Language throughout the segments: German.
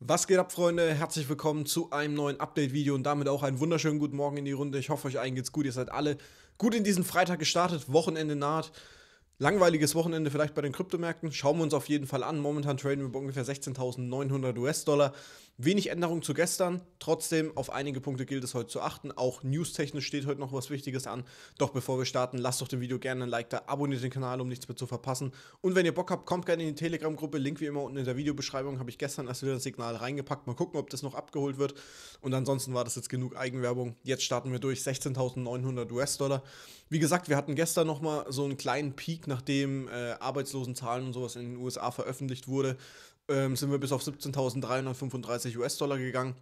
Was geht ab, Freunde? Herzlich willkommen zu einem neuen Update-Video und damit auch einen wunderschönen guten Morgen in die Runde. Ich hoffe, euch allen geht's gut. Ihr seid alle gut in diesen Freitag gestartet. Wochenende naht. Langweiliges Wochenende vielleicht bei den Kryptomärkten. Schauen wir uns auf jeden Fall an. Momentan traden wir bei ungefähr 16.900 US-Dollar. Wenig Änderung zu gestern. Trotzdem, auf einige Punkte gilt es heute zu achten. Auch newstechnisch steht heute noch was Wichtiges an. Doch bevor wir starten, lasst doch dem Video gerne ein Like da, abonniert den Kanal, um nichts mehr zu verpassen. Und wenn ihr Bock habt, kommt gerne in die Telegram-Gruppe. Link wie immer unten in der Videobeschreibung. Habe ich gestern erst wieder das Signal reingepackt. Mal gucken, ob das noch abgeholt wird. Und ansonsten war das jetzt genug Eigenwerbung. Jetzt starten wir durch 16.900 US-Dollar. Wie gesagt, wir hatten gestern nochmal so einen kleinen Peak nachdem äh, Arbeitslosenzahlen und sowas in den USA veröffentlicht wurde, ähm, sind wir bis auf 17.335 US-Dollar gegangen.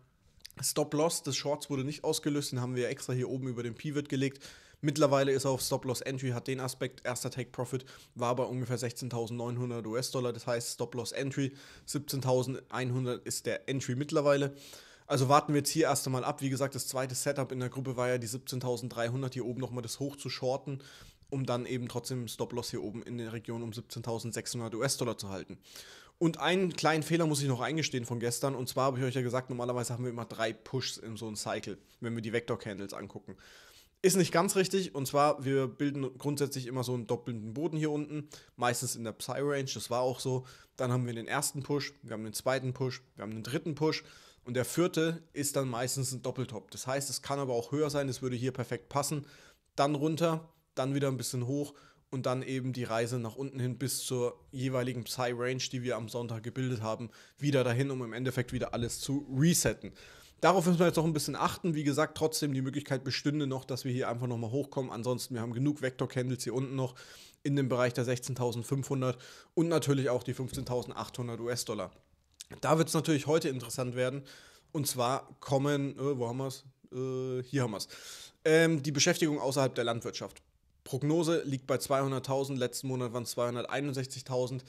Stop-Loss des Shorts wurde nicht ausgelöst, den haben wir extra hier oben über den Pivot gelegt. Mittlerweile ist er auf Stop-Loss-Entry, hat den Aspekt, erster Take-Profit war bei ungefähr 16.900 US-Dollar, das heißt Stop-Loss-Entry, 17.100 ist der Entry mittlerweile. Also warten wir jetzt hier erst einmal ab. Wie gesagt, das zweite Setup in der Gruppe war ja die 17.300, hier oben nochmal das hoch zu shorten um dann eben trotzdem Stop-Loss hier oben in der Region um 17.600 US-Dollar zu halten. Und einen kleinen Fehler muss ich noch eingestehen von gestern. Und zwar habe ich euch ja gesagt, normalerweise haben wir immer drei Pushs in so einem Cycle, wenn wir die Vector-Candles angucken. Ist nicht ganz richtig. Und zwar, wir bilden grundsätzlich immer so einen doppelten Boden hier unten. Meistens in der Psy-Range, das war auch so. Dann haben wir den ersten Push, wir haben den zweiten Push, wir haben den dritten Push. Und der vierte ist dann meistens ein Doppeltop. Das heißt, es kann aber auch höher sein, es würde hier perfekt passen. Dann runter, dann wieder ein bisschen hoch und dann eben die Reise nach unten hin bis zur jeweiligen psy range die wir am Sonntag gebildet haben, wieder dahin, um im Endeffekt wieder alles zu resetten. Darauf müssen wir jetzt noch ein bisschen achten. Wie gesagt, trotzdem die Möglichkeit bestünde noch, dass wir hier einfach nochmal hochkommen. Ansonsten, wir haben genug Vector-Candles hier unten noch in dem Bereich der 16.500 und natürlich auch die 15.800 US-Dollar. Da wird es natürlich heute interessant werden. Und zwar kommen, äh, wo haben wir es? Äh, hier haben wir es. Ähm, die Beschäftigung außerhalb der Landwirtschaft. Prognose liegt bei 200.000, letzten Monat waren es 261.000.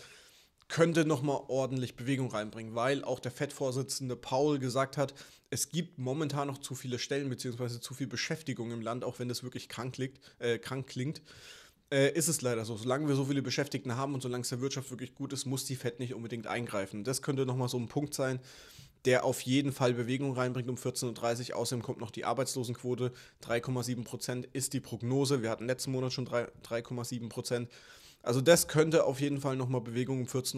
Könnte nochmal ordentlich Bewegung reinbringen, weil auch der FED-Vorsitzende Paul gesagt hat, es gibt momentan noch zu viele Stellen bzw. zu viel Beschäftigung im Land, auch wenn das wirklich krank, liegt, äh, krank klingt. Äh, ist es leider so. Solange wir so viele Beschäftigten haben und solange es der Wirtschaft wirklich gut ist, muss die FED nicht unbedingt eingreifen. Das könnte nochmal so ein Punkt sein, der auf jeden Fall Bewegung reinbringt um 14.30 Uhr. Außerdem kommt noch die Arbeitslosenquote. 3,7 Prozent ist die Prognose. Wir hatten letzten Monat schon 3,7 Prozent. Also das könnte auf jeden Fall nochmal Bewegung um 14.30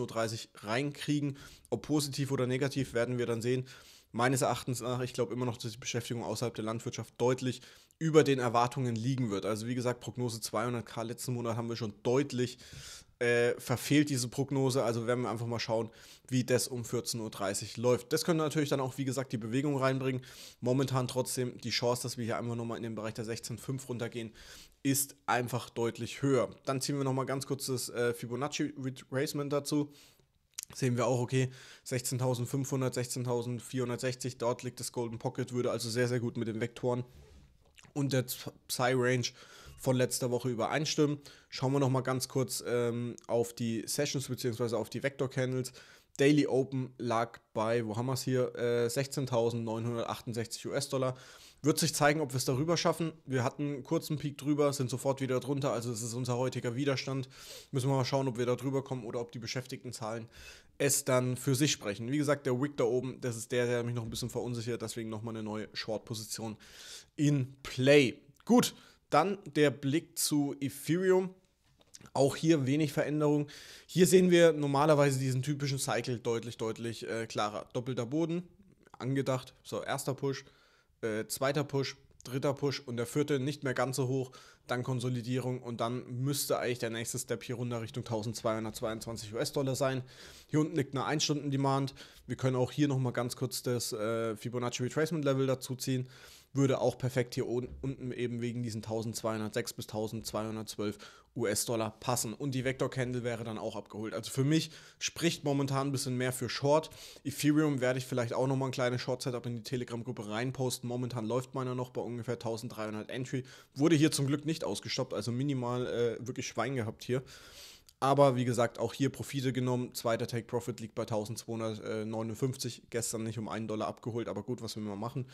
Uhr reinkriegen. Ob positiv oder negativ, werden wir dann sehen. Meines Erachtens nach, ich glaube immer noch, dass die Beschäftigung außerhalb der Landwirtschaft deutlich über den Erwartungen liegen wird. Also wie gesagt, Prognose 200k letzten Monat haben wir schon deutlich äh, verfehlt diese Prognose. Also werden wir einfach mal schauen, wie das um 14.30 Uhr läuft. Das könnte natürlich dann auch, wie gesagt, die Bewegung reinbringen. Momentan trotzdem die Chance, dass wir hier einfach nochmal in den Bereich der 16,5 runtergehen, ist einfach deutlich höher. Dann ziehen wir nochmal ganz kurz das äh, Fibonacci Retracement dazu sehen wir auch, okay, 16.500, 16.460, dort liegt das Golden Pocket, würde also sehr, sehr gut mit den Vektoren und der Psy-Range von letzter Woche übereinstimmen. Schauen wir nochmal ganz kurz ähm, auf die Sessions bzw. auf die Vector Candles. Daily Open lag bei, wo haben wir es hier, äh, 16.968 US-Dollar. Wird sich zeigen, ob wir es darüber schaffen. Wir hatten einen kurzen Peak drüber, sind sofort wieder drunter, also es ist unser heutiger Widerstand. Müssen wir mal schauen, ob wir da drüber kommen oder ob die beschäftigten Zahlen es dann für sich sprechen. Wie gesagt, der Wick da oben, das ist der, der mich noch ein bisschen verunsichert, deswegen nochmal eine neue Short-Position in Play. Gut, dann der Blick zu Ethereum. Auch hier wenig Veränderung. Hier sehen wir normalerweise diesen typischen Cycle deutlich, deutlich äh, klarer. Doppelter Boden, angedacht. So, erster Push, äh, zweiter Push, dritter Push und der vierte nicht mehr ganz so hoch. Dann Konsolidierung und dann müsste eigentlich der nächste Step hier runter Richtung 1222 US-Dollar sein. Hier unten liegt eine 1-Stunden-Demand. Wir können auch hier nochmal ganz kurz das äh, Fibonacci Retracement-Level dazu ziehen würde auch perfekt hier unten eben wegen diesen 1206 bis 1212 US-Dollar passen. Und die Vector-Candle wäre dann auch abgeholt. Also für mich spricht momentan ein bisschen mehr für Short. Ethereum werde ich vielleicht auch nochmal ein kleines Short-Setup in die Telegram-Gruppe reinposten. Momentan läuft meiner noch bei ungefähr 1300 Entry. Wurde hier zum Glück nicht ausgestoppt, also minimal äh, wirklich Schwein gehabt hier. Aber wie gesagt, auch hier Profite genommen. Zweiter Take Profit liegt bei 1259. Gestern nicht um einen Dollar abgeholt, aber gut, was will man machen.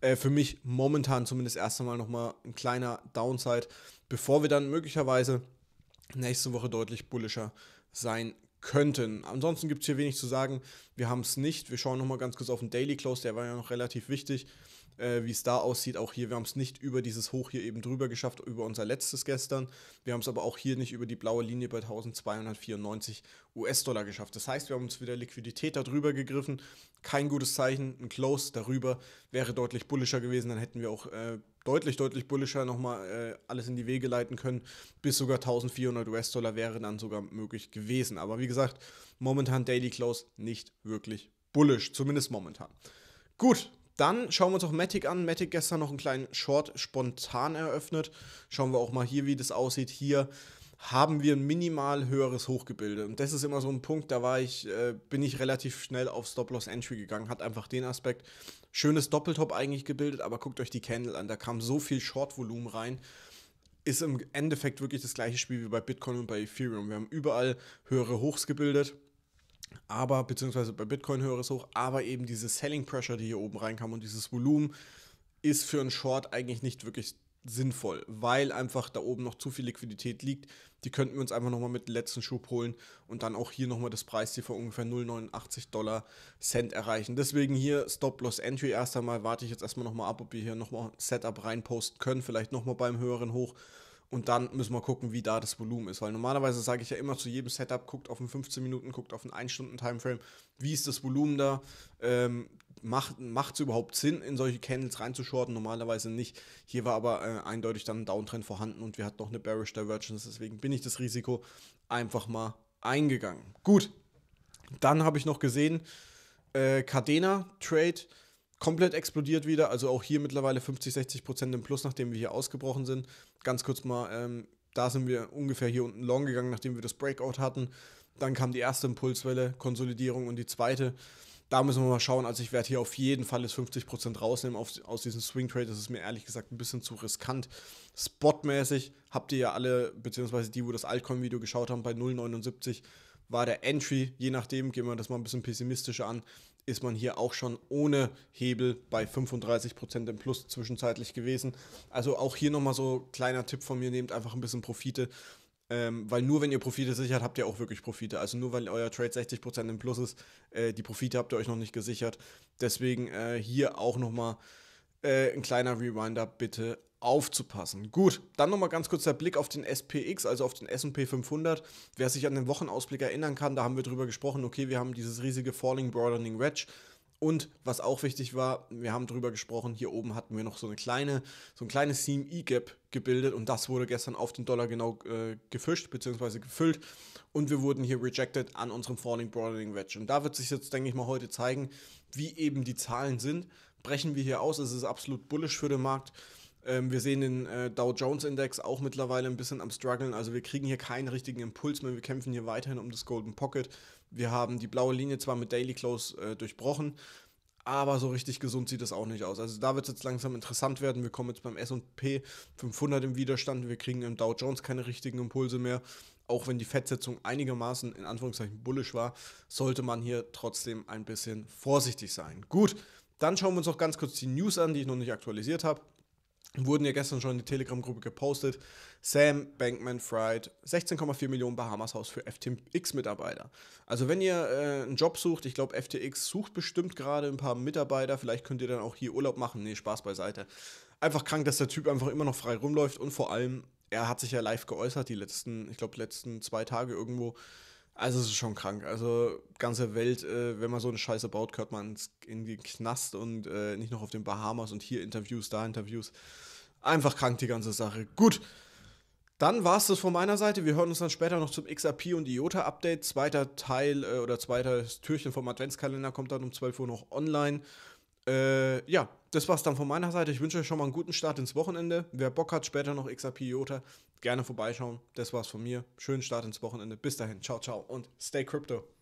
Äh, für mich momentan zumindest erst einmal nochmal ein kleiner Downside, bevor wir dann möglicherweise nächste Woche deutlich bullischer sein könnten. Ansonsten gibt es hier wenig zu sagen. Wir haben es nicht. Wir schauen nochmal ganz kurz auf den Daily Close, der war ja noch relativ wichtig äh, wie es da aussieht. Auch hier, wir haben es nicht über dieses Hoch hier eben drüber geschafft, über unser letztes gestern. Wir haben es aber auch hier nicht über die blaue Linie bei 1294 US-Dollar geschafft. Das heißt, wir haben uns wieder Liquidität darüber gegriffen. Kein gutes Zeichen. Ein Close darüber wäre deutlich bullischer gewesen. Dann hätten wir auch äh, deutlich, deutlich bullischer nochmal äh, alles in die Wege leiten können. Bis sogar 1400 US-Dollar wäre dann sogar möglich gewesen. Aber wie gesagt, momentan Daily Close nicht wirklich bullisch, zumindest momentan. Gut, dann schauen wir uns auch Matic an. Matic gestern noch einen kleinen Short spontan eröffnet. Schauen wir auch mal hier, wie das aussieht. Hier haben wir ein minimal höheres Hochgebilde. Und das ist immer so ein Punkt, da war ich, äh, bin ich relativ schnell auf Stop-Loss-Entry gegangen, hat einfach den Aspekt, schönes Doppeltop eigentlich gebildet, aber guckt euch die Candle an, da kam so viel Short-Volumen rein. Ist im Endeffekt wirklich das gleiche Spiel wie bei Bitcoin und bei Ethereum. Wir haben überall höhere Hochs gebildet, aber, beziehungsweise bei Bitcoin höheres Hoch, aber eben diese Selling Pressure, die hier oben reinkam und dieses Volumen ist für einen Short eigentlich nicht wirklich sinnvoll, weil einfach da oben noch zu viel Liquidität liegt. Die könnten wir uns einfach nochmal mit dem letzten Schub holen und dann auch hier nochmal das Preis, Preisziel von ungefähr 0,89 Dollar Cent erreichen. Deswegen hier Stop-Loss-Entry erst einmal. Warte ich jetzt erstmal nochmal ab, ob wir hier nochmal Setup reinposten können. Vielleicht nochmal beim höheren Hoch und dann müssen wir gucken, wie da das Volumen ist. Weil normalerweise sage ich ja immer zu jedem Setup, guckt auf einen 15 Minuten, guckt auf einen 1-Stunden-Timeframe, wie ist das Volumen da? Ähm, macht es überhaupt Sinn, in solche Candles reinzuschorten? Normalerweise nicht. Hier war aber äh, eindeutig dann ein Downtrend vorhanden und wir hatten noch eine Bearish Divergence, deswegen bin ich das Risiko einfach mal eingegangen. Gut, dann habe ich noch gesehen, äh, Cadena Trade komplett explodiert wieder. Also auch hier mittlerweile 50, 60 Prozent im Plus, nachdem wir hier ausgebrochen sind. Ganz kurz mal, ähm, da sind wir ungefähr hier unten long gegangen, nachdem wir das Breakout hatten. Dann kam die erste Impulswelle, Konsolidierung und die zweite. Da müssen wir mal schauen. Also ich werde hier auf jeden Fall das 50% rausnehmen auf, aus diesem Swing Trade. Das ist mir ehrlich gesagt ein bisschen zu riskant. Spotmäßig habt ihr ja alle, beziehungsweise die, wo das Altcoin-Video geschaut haben, bei 0,79 war der Entry, je nachdem, gehen wir das mal ein bisschen pessimistischer an, ist man hier auch schon ohne Hebel bei 35% im Plus zwischenzeitlich gewesen. Also auch hier nochmal so kleiner Tipp von mir, nehmt einfach ein bisschen Profite. Ähm, weil nur wenn ihr Profite sichert, habt ihr auch wirklich Profite. Also nur weil euer Trade 60% im Plus ist, äh, die Profite habt ihr euch noch nicht gesichert. Deswegen äh, hier auch nochmal äh, ein kleiner Rewinder, bitte aufzupassen. Gut, dann nochmal ganz kurz der Blick auf den SPX, also auf den SP 500. Wer sich an den Wochenausblick erinnern kann, da haben wir drüber gesprochen, okay, wir haben dieses riesige Falling Broadening Wedge. Und was auch wichtig war, wir haben drüber gesprochen, hier oben hatten wir noch so eine kleine, so ein kleines CME-Gap gebildet und das wurde gestern auf den Dollar genau äh, gefischt bzw. gefüllt und wir wurden hier rejected an unserem Falling Broadening Wedge. Und da wird sich jetzt, denke ich mal, heute zeigen, wie eben die Zahlen sind. Brechen wir hier aus, es ist absolut bullish für den Markt ähm, wir sehen den äh, Dow Jones Index auch mittlerweile ein bisschen am struggeln. Also wir kriegen hier keinen richtigen Impuls mehr. Wir kämpfen hier weiterhin um das Golden Pocket. Wir haben die blaue Linie zwar mit Daily Close äh, durchbrochen, aber so richtig gesund sieht das auch nicht aus. Also da wird es jetzt langsam interessant werden. Wir kommen jetzt beim S&P 500 im Widerstand. Wir kriegen im Dow Jones keine richtigen Impulse mehr. Auch wenn die Fettsetzung einigermaßen in Anführungszeichen bullisch war, sollte man hier trotzdem ein bisschen vorsichtig sein. Gut, dann schauen wir uns noch ganz kurz die News an, die ich noch nicht aktualisiert habe wurden ja gestern schon in die Telegram-Gruppe gepostet. Sam Bankman Fried, 16,4 Millionen Bahamas Haus für FTX-Mitarbeiter. Also wenn ihr äh, einen Job sucht, ich glaube, FTX sucht bestimmt gerade ein paar Mitarbeiter, vielleicht könnt ihr dann auch hier Urlaub machen. Nee, Spaß beiseite. Einfach krank, dass der Typ einfach immer noch frei rumläuft und vor allem, er hat sich ja live geäußert, die letzten, ich glaube, letzten zwei Tage irgendwo also es ist schon krank. Also ganze Welt, äh, wenn man so eine Scheiße baut, gehört man in den Knast und äh, nicht noch auf den Bahamas und hier Interviews, da Interviews. Einfach krank die ganze Sache. Gut. Dann war es das von meiner Seite. Wir hören uns dann später noch zum XRP und IOTA Update. Zweiter Teil äh, oder zweites Türchen vom Adventskalender kommt dann um 12 Uhr noch online. Äh, ja, das war's dann von meiner Seite. Ich wünsche euch schon mal einen guten Start ins Wochenende. Wer Bock hat, später noch XRP Iota, gerne vorbeischauen. Das war's von mir. Schönen Start ins Wochenende. Bis dahin. Ciao, ciao und stay crypto.